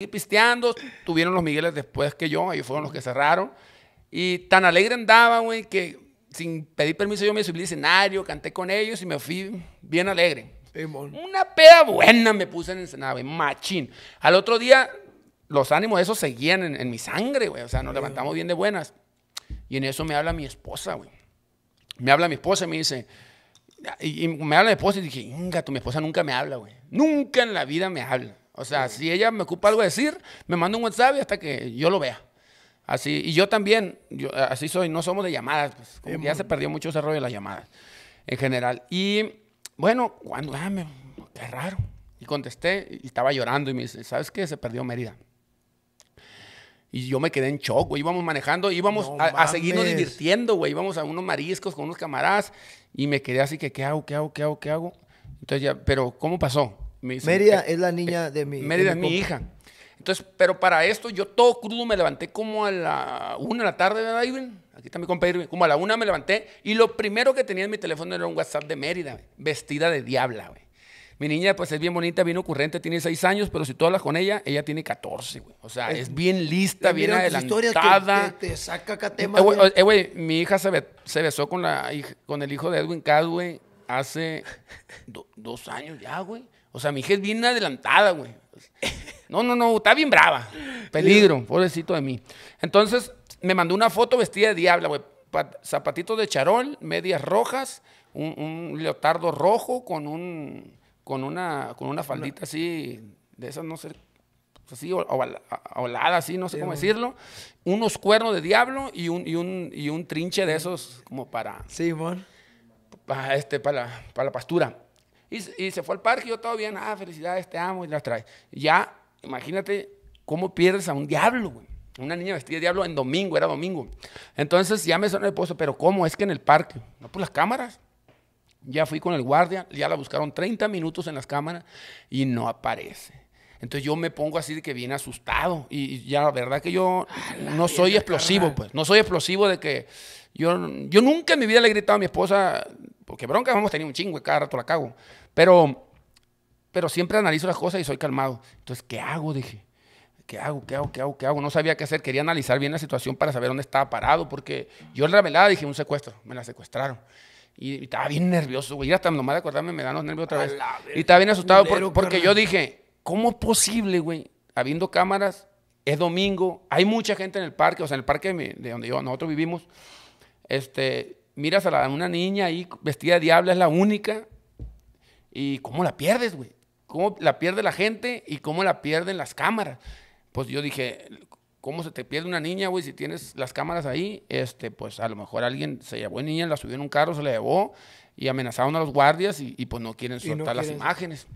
y pisteando. Tuvieron los Migueles después que yo, ellos fueron los que cerraron. Y tan alegre andaba, güey, que sin pedir permiso yo me subí al escenario, canté con ellos y me fui bien alegre. Una peda buena me puse en el escenario, güey, machín. Al otro día, los ánimos de esos seguían en, mi sangre, güey. O sea, nos levantamos bien de buenas. Y en eso me habla mi esposa, güey. Me habla mi esposa y me dice, y, me habla mi esposa y dije, inga, tu mi esposa nunca me habla, güey. Nunca en la vida me habla. O sea, si ella me ocupa algo de decir, me manda un WhatsApp y hasta que yo lo vea. Así, y yo también, así soy, no somos de llamadas, pues, como ya se perdió mucho ese rollo de las llamadas en general. Y bueno, cuando, ah, qué raro. Y contesté y estaba llorando y me dice, ¿sabes qué? Se perdió Mérida. Y yo me quedé en shock, güey. Íbamos manejando, íbamos a, seguirnos divirtiendo, güey. Íbamos a unos mariscos con unos camaradas y me quedé así que, ¿qué hago? ¿Qué hago? ¿Qué hago? ¿Qué hago? Entonces ya, pero ¿cómo pasó? Mérida es la niña de mi. mi hija. Entonces, pero para esto, yo todo crudo me levanté como a la una de la tarde, ¿verdad, Aquí está mi compa Como a la una me levanté y lo primero que tenía en mi teléfono era un WhatsApp de Mérida, vestida de diabla, güey. Mi niña, pues es bien bonita, bien ocurrente, tiene seis años, pero si tú hablas con ella, ella tiene 14, güey. O sea, es, bien lista, bien adelantada. Historia que te saca acá eh, eh, eh, güey, mi hija se, besó con, la, con el hijo de Edwin Cad, hace dos años ya, güey. O sea, mi hija es bien adelantada, güey. No, no, no, está bien brava. Peligro, pobrecito de mí. Entonces, me mandó una foto vestida de diabla, güey. Zapatitos de charol, medias rojas, un, leotardo rojo con un con una con una faldita así de esas no sé así o así no sé cómo decirlo unos cuernos de diablo y un y un, y un trinche de esos como para sí, para este para, para la pastura y, se fue al parque, yo todo bien, ah, felicidades, te amo, y las trae. Ya, imagínate cómo pierdes a un diablo, Una niña vestida de diablo en domingo, era domingo. Entonces ya me sonó el esposo, pero ¿cómo? Es que en el parque. No, por las cámaras. Ya fui con el guardia, ya la buscaron 30 minutos en las cámaras y no aparece. Entonces yo me pongo así de que viene asustado y ya la verdad que yo no soy explosivo, pues, no soy explosivo de que yo, yo nunca en mi vida le he gritado a mi esposa porque broncas a tener un chingo y cada rato la cago. Pero, pero siempre analizo las cosas y soy calmado. Entonces, ¿qué hago? Dije. ¿Qué hago? ¿Qué hago? ¿Qué hago? ¿Qué hago? No sabía qué hacer. Quería analizar bien la situación para saber dónde estaba parado. Porque yo la velada dije, un secuestro. Me la secuestraron. Y, estaba bien nervioso, güey. Hasta nomás de acordarme me dan los nervios otra vez. Y estaba bien asustado porque yo dije, ¿cómo es posible, güey? Habiendo cámaras, es domingo, hay mucha gente en el parque, o sea, en el parque de, de donde yo, nosotros vivimos, este, miras a la, una niña ahí vestida de diablo, es la única. ¿Y cómo la pierdes, güey? ¿Cómo la pierde la gente y cómo la pierden las cámaras? Pues yo dije, ¿cómo se te pierde una niña, güey? Si tienes las cámaras ahí, este, pues a lo mejor alguien se llevó a niña, la subió en un carro, se la llevó y amenazaron a los guardias y, pues no quieren soltar las imágenes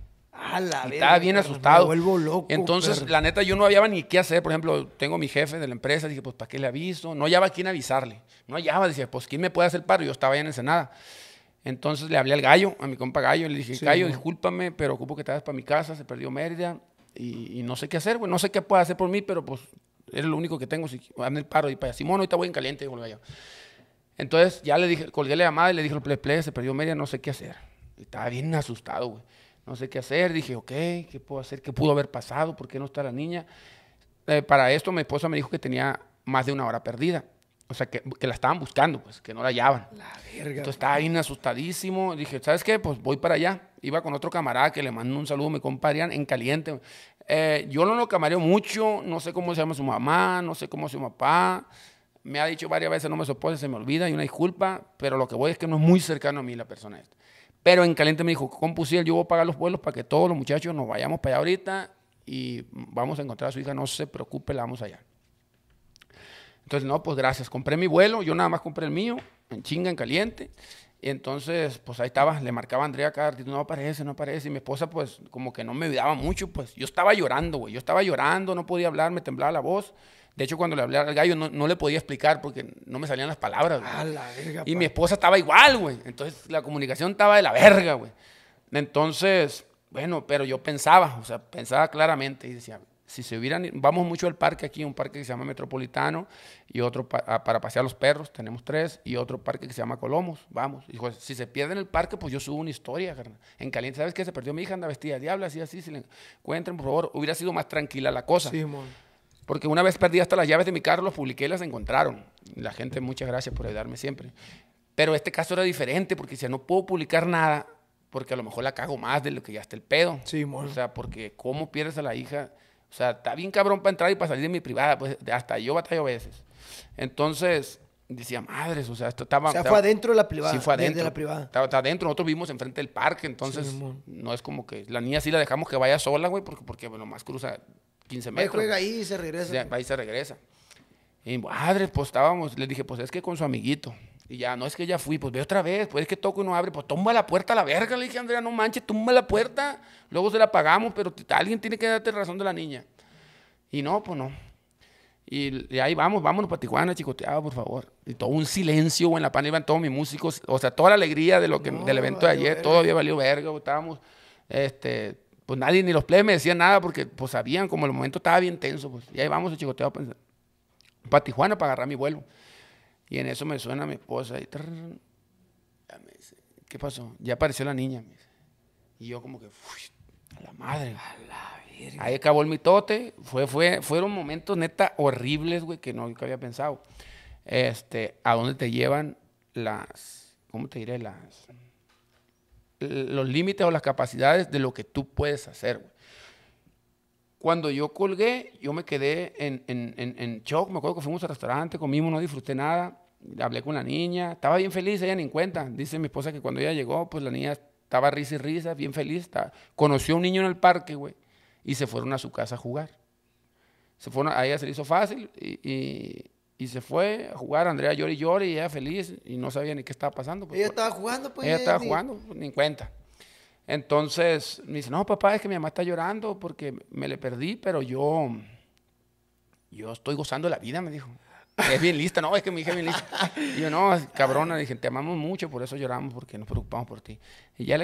estaba bien asustado. Entonces, la neta, yo no había ni qué hacer. Por ejemplo, tengo mi jefe de la empresa, dije, pues, ¿para qué le aviso? No hallaba a quién avisarle. No hallaba, decía, pues, ¿quién me puede hacer paro? Yo estaba allá en Ensenada. Entonces le hablé al gallo, a mi compa gallo, le dije, gallo, discúlpame, pero ocupo que te vayas para mi casa, se perdió Mérida y, no sé qué hacer, güey, no sé qué puede hacer por mí, pero pues es lo único que tengo, si el paro y para Simón, ahorita voy en caliente, Entonces ya le dije, colgué la llamada y le dije, play, play, se perdió media, no sé qué hacer. estaba bien asustado, güey no sé qué hacer. Dije, ok, ¿qué puedo hacer? ¿Qué pudo haber pasado? ¿Por qué no está la niña? Eh, para esto mi esposa me dijo que tenía más de una hora perdida. O sea, que, la estaban buscando, pues, que no la hallaban. La verga. Entonces estaba ahí asustadísimo. Dije, ¿sabes qué? Pues voy para allá. Iba con otro camarada que le mandó un saludo, me comparían en caliente. Eh, yo no lo camareo mucho, no sé cómo se llama su mamá, no sé cómo se su papá. Me ha dicho varias veces, no me soporta, se me olvida, y una disculpa, pero lo que voy es que no es muy cercano a mí la persona esta. Pero en caliente me dijo, compusiel, yo voy a pagar los vuelos para que todos los muchachos nos vayamos para allá ahorita y vamos a encontrar a su hija, no se preocupe, la vamos allá. Entonces, no, pues gracias, compré mi vuelo, yo nada más compré el mío, en chinga, en caliente. Y entonces, pues ahí estaba, le marcaba a Andrea cada ratito, no aparece, no aparece. Y mi esposa, pues como que no me ayudaba mucho, pues yo estaba llorando, güey, yo estaba llorando, no podía hablar, me temblaba la voz. De hecho, cuando le hablé al gallo, no, no le podía explicar porque no me salían las palabras. verga, y mi esposa estaba igual, güey. Entonces, la comunicación estaba de la verga, güey. Entonces, bueno, pero yo pensaba, o sea, pensaba claramente y decía, si se hubieran, vamos mucho al parque aquí, un parque que se llama Metropolitano y otro ah, para pasear los perros, tenemos tres, y otro parque que se llama Colomos, vamos. Dijo, si se pierde en el parque, pues yo subo una historia, carnal. En caliente, ¿sabes qué? Se perdió mi hija, anda vestida de diablo, así, así, si le encuentren, por favor, hubiera sido más tranquila la cosa. Sí, mon. Porque una vez perdí hasta las llaves de mi carro, los publiqué y las encontraron. La gente, muchas gracias por ayudarme siempre. Pero este caso era diferente porque decía, no puedo publicar nada porque a lo mejor la cago más de lo que ya está el pedo. Sí, mor. O sea, porque cómo pierdes a la hija. O sea, está bien cabrón para entrar y para salir de mi privada. Pues hasta yo batallo a veces. Entonces, decía, madres, o sea, esto estaba... se fue adentro de la privada. Sí, fue adentro. De la privada. Estaba, adentro, nosotros vimos enfrente del parque, entonces no es como que... La niña sí la dejamos que vaya sola, güey, porque, porque más más cruza 15 metros. Ahí juega y se regresa. ahí se regresa. Y madre, pues estábamos, les dije, pues es que con su amiguito. Y ya, no es que ya fui, pues ve otra vez, pues es que toco y no abre, pues tumba la puerta a la verga, le dije, Andrea, no manches, tumba la puerta, luego se la pagamos, pero alguien tiene que darte razón de la niña. Y no, pues no. Y, ahí vamos, vámonos para Tijuana, chicoteado, por favor. Y todo un silencio, en la pan iban todos mis músicos, o sea, toda la alegría de lo que, del evento de ayer, todo todavía valió verga, estábamos, este, pues nadie, ni los plebes me decían nada porque pues sabían, como el momento estaba bien tenso, pues. Y ahí vamos, a chicoteo para, Tijuana para agarrar mi vuelo. Y en eso me suena mi esposa y... ¿qué pasó? Ya apareció la niña. Y yo como que, a la madre. Ahí acabó el mitote. Fue, fue, fueron momentos neta horribles, güey, que no había pensado. Este, ¿a dónde te llevan las, cómo te diré, las los límites o las capacidades de lo que tú puedes hacer. Güey. Cuando yo colgué, yo me quedé en, en, en, shock. Me acuerdo que fuimos al restaurante, comimos, no disfruté nada. Hablé con la niña, estaba bien feliz, ella ni en cuenta. Dice mi esposa que cuando ella llegó, pues la niña estaba risa y risa, bien feliz. Estaba. Conoció a un niño en el parque, güey, y se fueron a su casa a jugar. Se fueron, a ella se le hizo fácil y y se fue a jugar, Andrea llori llori y ella feliz y no sabía ni qué estaba pasando. Pues, ella estaba jugando, pues. Ella estaba jugando, pues, ni cuenta. Entonces me dice, no, papá, es que mi mamá está llorando porque me le perdí, pero yo, yo estoy gozando la vida, me dijo. Es bien lista, no, es que mi hija es bien lista. yo, no, cabrona, dije, te amamos mucho, por eso lloramos, porque nos preocupamos por ti. Y ya